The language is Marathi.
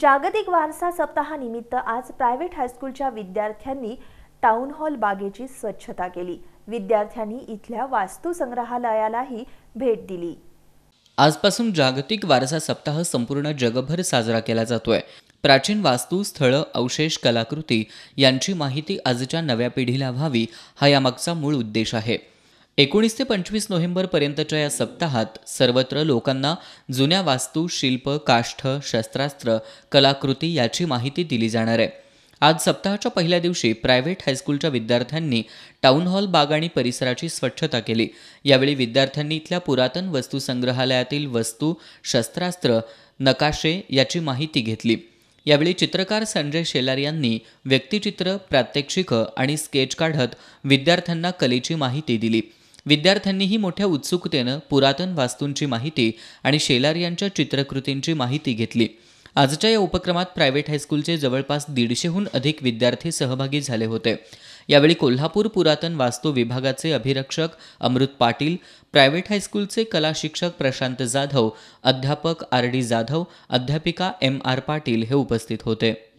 जागतिक वारसा सप्ताहानिमित्त आज प्रायव्हेट हायस्कूलच्या विद्यार्थ्यांनी टाउन हॉल बागेची स्वच्छता केली विद्यार्थ्यांनी इथल्या वास्तू संग्रहालयालाही भेट दिली आजपासून जागतिक वारसा सप्ताह संपूर्ण जगभर साजरा केला जातोय प्राचीन वास्तू स्थळं अवशेष कलाकृती यांची माहिती आजच्या नव्या पिढीला व्हावी हा यामागचा मूळ उद्देश आहे एकोणीस ते पंचवीस नोव्हेंबरपर्यंतच्या या सप्ताहात सर्वत्र लोकांना जुन्या वास्तू शिल्प काष्ठ शस्त्रास्त्र कलाकृती याची माहिती दिली जाणार आहे आज सप्ताहाच्या पहिल्या दिवशी प्रायव्हेट हायस्कूलच्या विद्यार्थ्यांनी टाऊन हॉल बाग आणि परिसराची स्वच्छता केली यावेळी विद्यार्थ्यांनी इथल्या पुरातन वस्तू संग्रहालयातील वस्तू शस्त्रास्त्र नकाशे याची माहिती घेतली यावेळी चित्रकार संजय शेलार यांनी व्यक्तिचित्र प्रात्यक्षिकं आणि स्केच काढत विद्यार्थ्यांना कलेची माहिती दिली विद्यार्थ्यांनीही मोठ्या उत्सुकतेनं पुरातन वास्तूंची माहिती आणि शेलार यांच्या चित्रकृतींची माहिती घेतली आजच्या या उपक्रमात प्रायव्हेट हायस्कूलचे जवळपास दीडशेहून अधिक विद्यार्थी सहभागी झाले होते यावेळी कोल्हापूर पुरातन वास्तू विभागाचे अभिरक्षक अमृत पाटील प्रायव्हेट हायस्कूलचे कला शिक्षक प्रशांत जाधव अध्यापक आर डी जाधव अध्यापिका एम आर पाटील हे उपस्थित होते